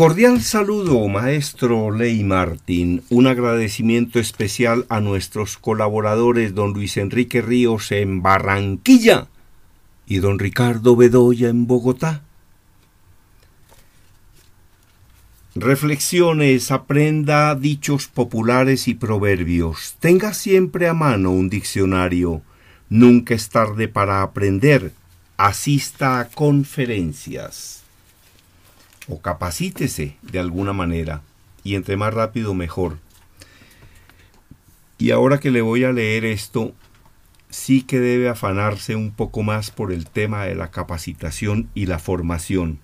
Cordial saludo, maestro Ley Martín. Un agradecimiento especial a nuestros colaboradores, don Luis Enrique Ríos en Barranquilla y don Ricardo Bedoya en Bogotá. Reflexiones, aprenda dichos populares y proverbios. Tenga siempre a mano un diccionario. Nunca es tarde para aprender. Asista a conferencias o capacítese de alguna manera y entre más rápido mejor. Y ahora que le voy a leer esto, sí que debe afanarse un poco más por el tema de la capacitación y la formación.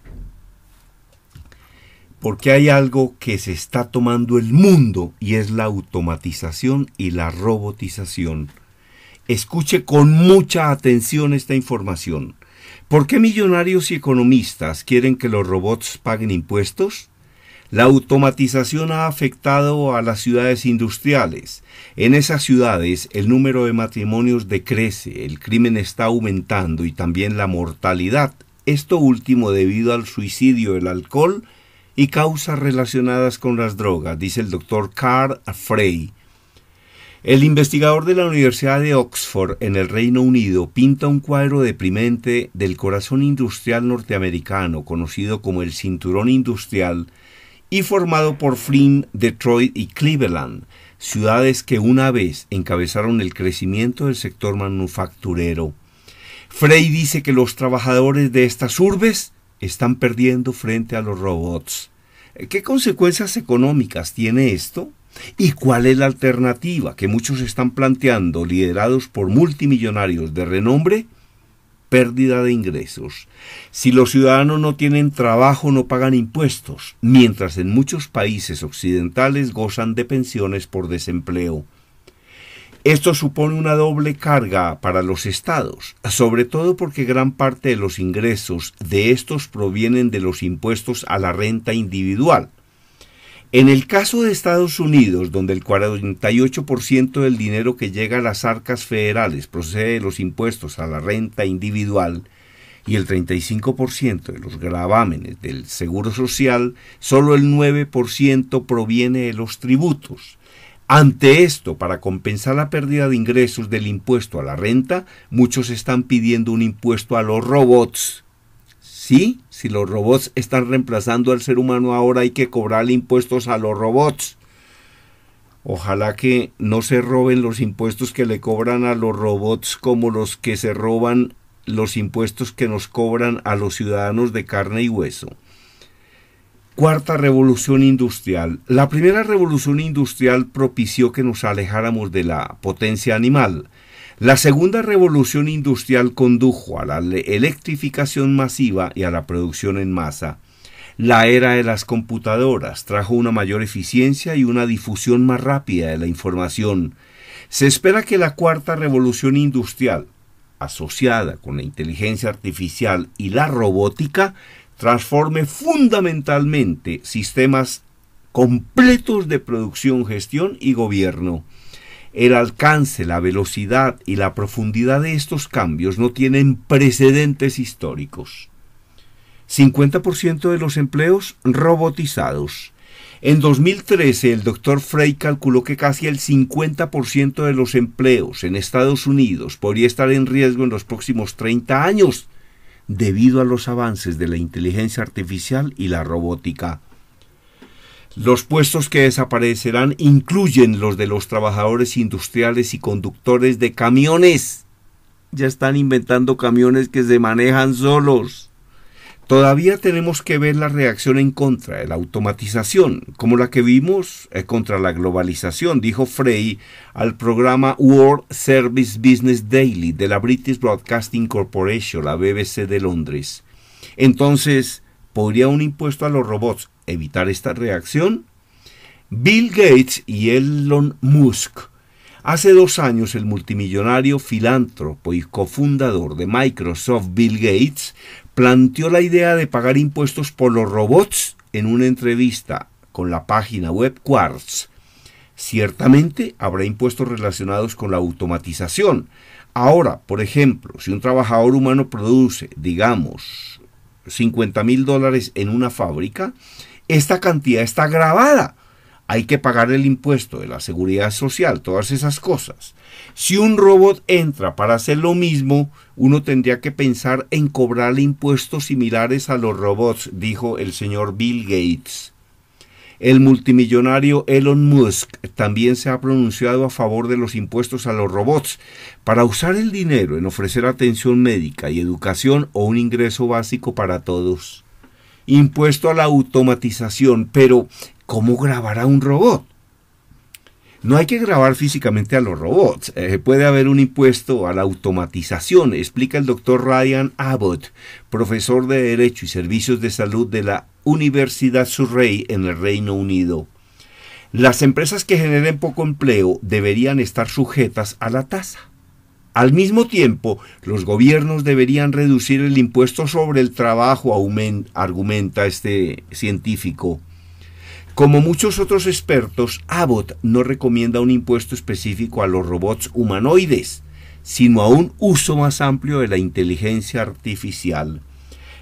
Porque hay algo que se está tomando el mundo y es la automatización y la robotización. Escuche con mucha atención esta información. ¿Por qué millonarios y economistas quieren que los robots paguen impuestos? La automatización ha afectado a las ciudades industriales. En esas ciudades el número de matrimonios decrece, el crimen está aumentando y también la mortalidad, esto último debido al suicidio, el alcohol y causas relacionadas con las drogas, dice el doctor Carl Frey, el investigador de la Universidad de Oxford en el Reino Unido pinta un cuadro deprimente del corazón industrial norteamericano conocido como el Cinturón Industrial y formado por Flynn, Detroit y Cleveland, ciudades que una vez encabezaron el crecimiento del sector manufacturero. Frey dice que los trabajadores de estas urbes están perdiendo frente a los robots. ¿Qué consecuencias económicas tiene esto? ¿Y cuál es la alternativa que muchos están planteando, liderados por multimillonarios de renombre? Pérdida de ingresos. Si los ciudadanos no tienen trabajo, no pagan impuestos, mientras en muchos países occidentales gozan de pensiones por desempleo. Esto supone una doble carga para los estados, sobre todo porque gran parte de los ingresos de estos provienen de los impuestos a la renta individual, en el caso de Estados Unidos, donde el 48% del dinero que llega a las arcas federales procede de los impuestos a la renta individual y el 35% de los gravámenes del Seguro Social, solo el 9% proviene de los tributos. Ante esto, para compensar la pérdida de ingresos del impuesto a la renta, muchos están pidiendo un impuesto a los robots, Sí, si los robots están reemplazando al ser humano ahora hay que cobrarle impuestos a los robots. Ojalá que no se roben los impuestos que le cobran a los robots como los que se roban los impuestos que nos cobran a los ciudadanos de carne y hueso. Cuarta revolución industrial. La primera revolución industrial propició que nos alejáramos de la potencia animal. La segunda revolución industrial condujo a la electrificación masiva y a la producción en masa. La era de las computadoras trajo una mayor eficiencia y una difusión más rápida de la información. Se espera que la cuarta revolución industrial, asociada con la inteligencia artificial y la robótica, transforme fundamentalmente sistemas completos de producción, gestión y gobierno. El alcance, la velocidad y la profundidad de estos cambios no tienen precedentes históricos. 50% de los empleos robotizados. En 2013 el doctor Frey calculó que casi el 50% de los empleos en Estados Unidos podría estar en riesgo en los próximos 30 años debido a los avances de la inteligencia artificial y la robótica. Los puestos que desaparecerán incluyen los de los trabajadores industriales y conductores de camiones. Ya están inventando camiones que se manejan solos. Todavía tenemos que ver la reacción en contra de la automatización, como la que vimos eh, contra la globalización, dijo Frey al programa World Service Business Daily de la British Broadcasting Corporation, la BBC de Londres. Entonces, ¿podría un impuesto a los robots evitar esta reacción? Bill Gates y Elon Musk. Hace dos años el multimillonario filántropo y cofundador de Microsoft, Bill Gates, planteó la idea de pagar impuestos por los robots en una entrevista con la página web Quartz. Ciertamente habrá impuestos relacionados con la automatización. Ahora, por ejemplo, si un trabajador humano produce, digamos, 50 mil dólares en una fábrica, esta cantidad está grabada. Hay que pagar el impuesto de la seguridad social, todas esas cosas. Si un robot entra para hacer lo mismo, uno tendría que pensar en cobrarle impuestos similares a los robots, dijo el señor Bill Gates. El multimillonario Elon Musk también se ha pronunciado a favor de los impuestos a los robots para usar el dinero en ofrecer atención médica y educación o un ingreso básico para todos impuesto a la automatización, pero ¿cómo grabará un robot? No hay que grabar físicamente a los robots. Eh, puede haber un impuesto a la automatización, explica el doctor Ryan Abbott, profesor de Derecho y Servicios de Salud de la Universidad Surrey en el Reino Unido. Las empresas que generen poco empleo deberían estar sujetas a la tasa. Al mismo tiempo, los gobiernos deberían reducir el impuesto sobre el trabajo, argumenta este científico. Como muchos otros expertos, Abbott no recomienda un impuesto específico a los robots humanoides, sino a un uso más amplio de la inteligencia artificial.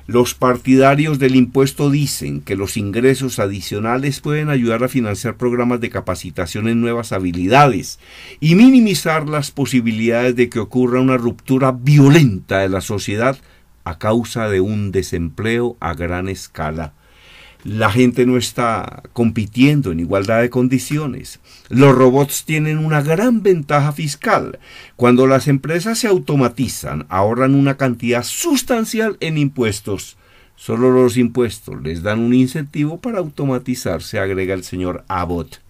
Los partidarios del impuesto dicen que los ingresos adicionales pueden ayudar a financiar programas de capacitación en nuevas habilidades y minimizar las posibilidades de que ocurra una ruptura violenta de la sociedad a causa de un desempleo a gran escala. La gente no está compitiendo en igualdad de condiciones. Los robots tienen una gran ventaja fiscal. Cuando las empresas se automatizan, ahorran una cantidad sustancial en impuestos. Solo los impuestos les dan un incentivo para automatizarse, agrega el señor Abbott.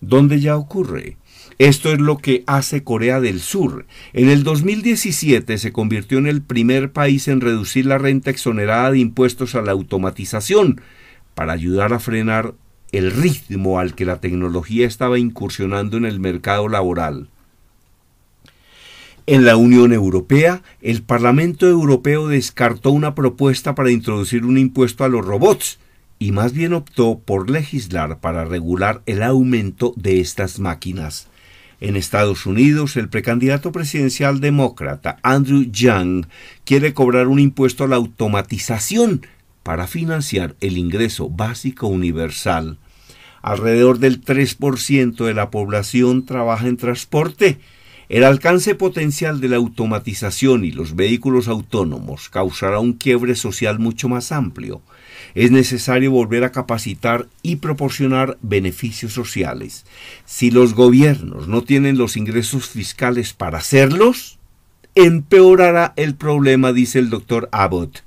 ¿Dónde ya ocurre? Esto es lo que hace Corea del Sur. En el 2017 se convirtió en el primer país en reducir la renta exonerada de impuestos a la automatización para ayudar a frenar el ritmo al que la tecnología estaba incursionando en el mercado laboral. En la Unión Europea, el Parlamento Europeo descartó una propuesta para introducir un impuesto a los robots y más bien optó por legislar para regular el aumento de estas máquinas. En Estados Unidos, el precandidato presidencial demócrata Andrew Young quiere cobrar un impuesto a la automatización para financiar el ingreso básico universal. Alrededor del 3% de la población trabaja en transporte. El alcance potencial de la automatización y los vehículos autónomos causará un quiebre social mucho más amplio. Es necesario volver a capacitar y proporcionar beneficios sociales. Si los gobiernos no tienen los ingresos fiscales para hacerlos, empeorará el problema, dice el doctor Abbott.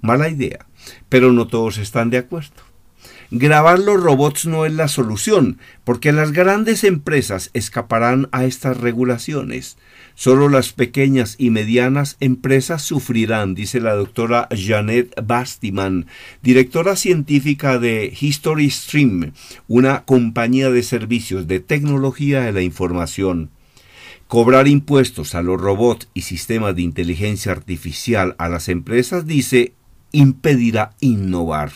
Mala idea pero no todos están de acuerdo. Grabar los robots no es la solución, porque las grandes empresas escaparán a estas regulaciones. Solo las pequeñas y medianas empresas sufrirán, dice la doctora Janet Bastiman, directora científica de History Stream, una compañía de servicios de tecnología de la información. Cobrar impuestos a los robots y sistemas de inteligencia artificial a las empresas, dice, impedirá innovar.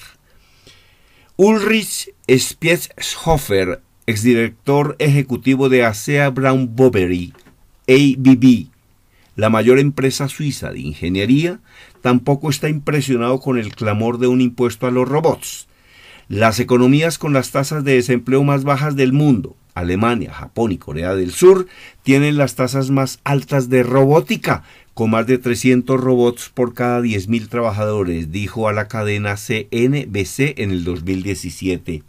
Ulrich Spitzhofer, exdirector ejecutivo de ASEA Brown Boveri, ABB, la mayor empresa suiza de ingeniería, tampoco está impresionado con el clamor de un impuesto a los robots. Las economías con las tasas de desempleo más bajas del mundo, Alemania, Japón y Corea del Sur, tienen las tasas más altas de robótica, con más de 300 robots por cada 10.000 trabajadores, dijo a la cadena CNBC en el 2017.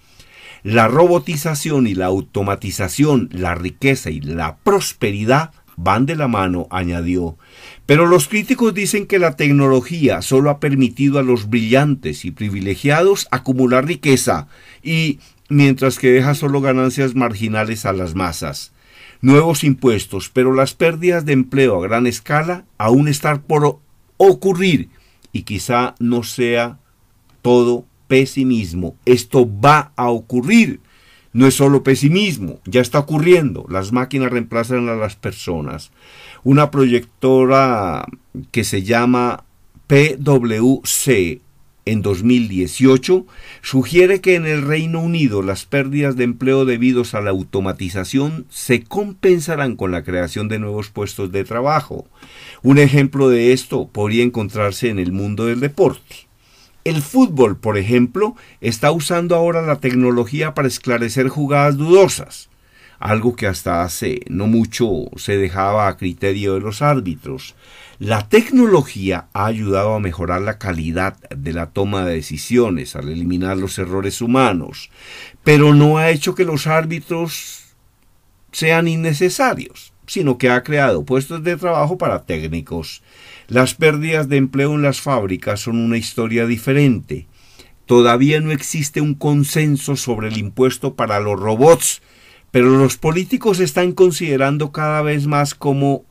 La robotización y la automatización, la riqueza y la prosperidad van de la mano, añadió. Pero los críticos dicen que la tecnología solo ha permitido a los brillantes y privilegiados acumular riqueza y mientras que deja solo ganancias marginales a las masas nuevos impuestos, pero las pérdidas de empleo a gran escala aún están por ocurrir y quizá no sea todo pesimismo. Esto va a ocurrir. No es solo pesimismo, ya está ocurriendo. Las máquinas reemplazan a las personas. Una proyectora que se llama PWC en 2018 sugiere que en el Reino Unido las pérdidas de empleo debidos a la automatización se compensarán con la creación de nuevos puestos de trabajo. Un ejemplo de esto podría encontrarse en el mundo del deporte. El fútbol, por ejemplo, está usando ahora la tecnología para esclarecer jugadas dudosas algo que hasta hace no mucho se dejaba a criterio de los árbitros. La tecnología ha ayudado a mejorar la calidad de la toma de decisiones, al eliminar los errores humanos, pero no ha hecho que los árbitros sean innecesarios, sino que ha creado puestos de trabajo para técnicos. Las pérdidas de empleo en las fábricas son una historia diferente. Todavía no existe un consenso sobre el impuesto para los robots, pero los políticos están considerando cada vez más como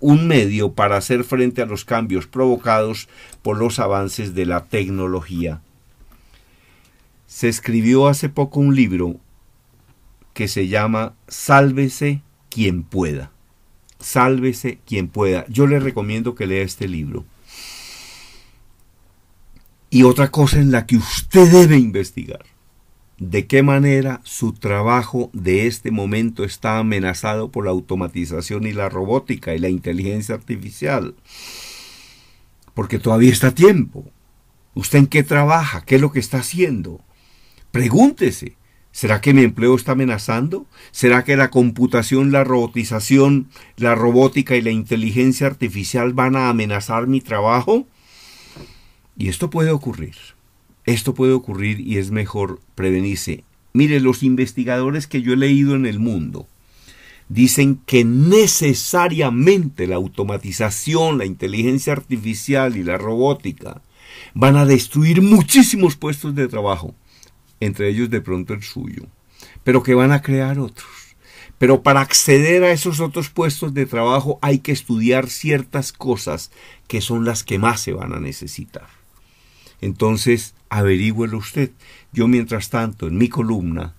un medio para hacer frente a los cambios provocados por los avances de la tecnología. Se escribió hace poco un libro que se llama Sálvese quien pueda. Sálvese quien pueda. Yo le recomiendo que lea este libro. Y otra cosa en la que usted debe investigar de qué manera su trabajo de este momento está amenazado por la automatización y la robótica y la inteligencia artificial. Porque todavía está tiempo. ¿Usted en qué trabaja? ¿Qué es lo que está haciendo? Pregúntese, ¿será que mi empleo está amenazando? ¿Será que la computación, la robotización, la robótica y la inteligencia artificial van a amenazar mi trabajo? Y esto puede ocurrir. Esto puede ocurrir y es mejor prevenirse. Mire, los investigadores que yo he leído en el mundo dicen que necesariamente la automatización, la inteligencia artificial y la robótica van a destruir muchísimos puestos de trabajo, entre ellos de pronto el suyo, pero que van a crear otros. Pero para acceder a esos otros puestos de trabajo hay que estudiar ciertas cosas que son las que más se van a necesitar. Entonces, Averígüelo usted. Yo, mientras tanto, en mi columna,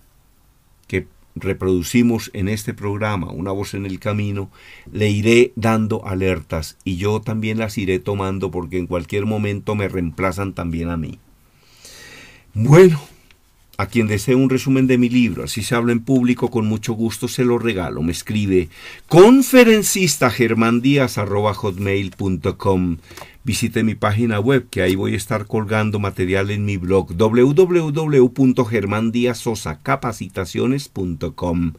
que reproducimos en este programa, Una voz en el camino, le iré dando alertas y yo también las iré tomando porque en cualquier momento me reemplazan también a mí. Bueno, a quien desee un resumen de mi libro, así se habla en público, con mucho gusto se lo regalo. Me escribe conferencista Visite mi página web, que ahí voy a estar colgando material en mi blog www.germandiasosacapacitaciones.com.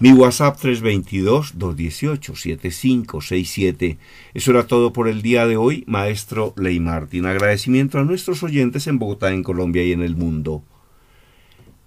Mi WhatsApp 322-218-7567. Eso era todo por el día de hoy, maestro Ley Martín. Agradecimiento a nuestros oyentes en Bogotá, en Colombia y en el mundo.